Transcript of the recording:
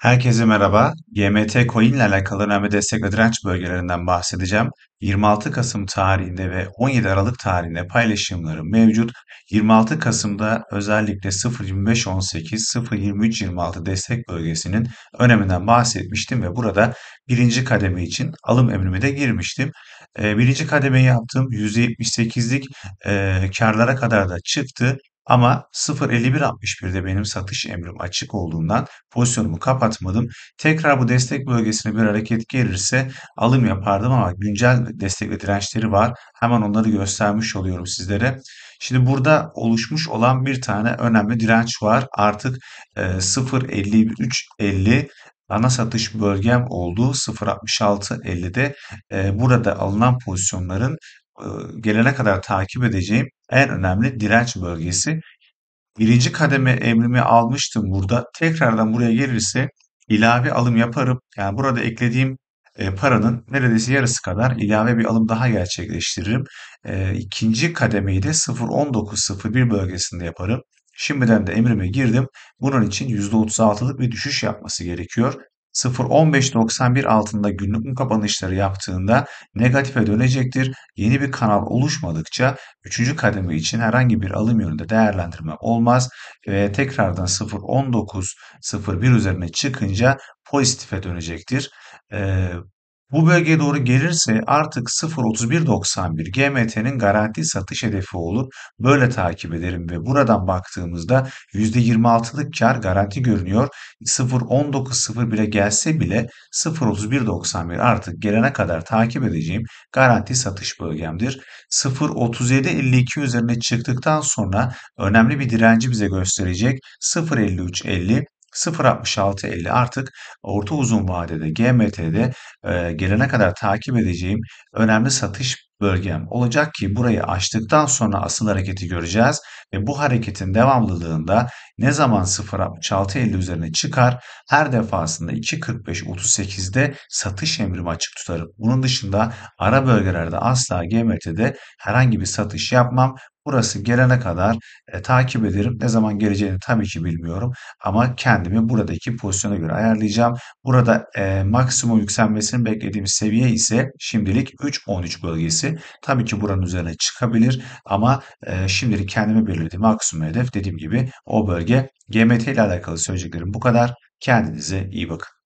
Herkese merhaba. GMT Coin ile alakalı önemli destek ve direnç bölgelerinden bahsedeceğim. 26 Kasım tarihinde ve 17 Aralık tarihinde paylaşımları mevcut. 26 Kasım'da özellikle 0.25.18, 0.23.26 destek bölgesinin öneminden bahsetmiştim ve burada birinci kademe için alım emrimi de girmiştim. Ee, birinci kademeyi yaptım. %78'lik e, karlara kadar da çıktı. Ama 0.51.61'de benim satış emrim açık olduğundan pozisyonumu kapatmadım. Tekrar bu destek bölgesine bir hareket gelirse alım yapardım ama güncel destek ve dirençleri var. Hemen onları göstermiş oluyorum sizlere. Şimdi burada oluşmuş olan bir tane önemli direnç var. Artık 0.53.50 e, ana satış bölgem olduğu 0.66.50'de e, burada alınan pozisyonların e, gelene kadar takip edeceğim en önemli direnç bölgesi. Birinci kademe emrimi almıştım burada. Tekrardan buraya gelirse ilave alım yaparım. Yani burada eklediğim e, paranın neredeyse yarısı kadar ilave bir alım daha gerçekleştiririm. E, ikinci kademeyi de 0.19.01 bölgesinde yaparım. Şimdiden de emrime girdim. Bunun için %36'lık bir düşüş yapması gerekiyor. 0.15.91 altında günlük mum kapanışları yaptığında negatife dönecektir. Yeni bir kanal oluşmadıkça 3. kademe için herhangi bir alım yönünde değerlendirme olmaz ve tekrardan 0.19.01 üzerine çıkınca pozitife dönecektir. Ee, bu bölgeye doğru gelirse artık 0.3191 GMT'nin garanti satış hedefi olur. Böyle takip ederim ve buradan baktığımızda %26'lık kar garanti görünüyor. 0.19.01'e gelse bile 0.3191 artık gelene kadar takip edeceğim garanti satış bölgemdir. 0.37.52 üzerine çıktıktan sonra önemli bir direnci bize gösterecek 0.53.50 0.66.50 artık orta uzun vadede GMT'de e, gelene kadar takip edeceğim önemli satış bölgem olacak ki burayı aştıktan sonra asıl hareketi göreceğiz ve bu hareketin devamlılığında ne zaman 0.66.50 üzerine çıkar her defasında 2.45.38'de satış emrimi açık tutarım. Bunun dışında ara bölgelerde asla GMT'de herhangi bir satış yapmam. Burası gelene kadar, eee, takip ederim. Ne zaman geleceğini tam ki bilmiyorum ama kendimi buradaki pozisyona göre ayarlayacağım. Burada, eee, maksimum yükselmesini beklediğim seviye ise şimdilik 3.13 bölgesi. Tabii ki buranın üzerine çıkabilir ama, eee, şimdilik kendime belirlediğim maksimum hedef dediğim gibi o bölge. GMT ile alakalı söyleyeceklerim bu kadar. Kendinize iyi bakın.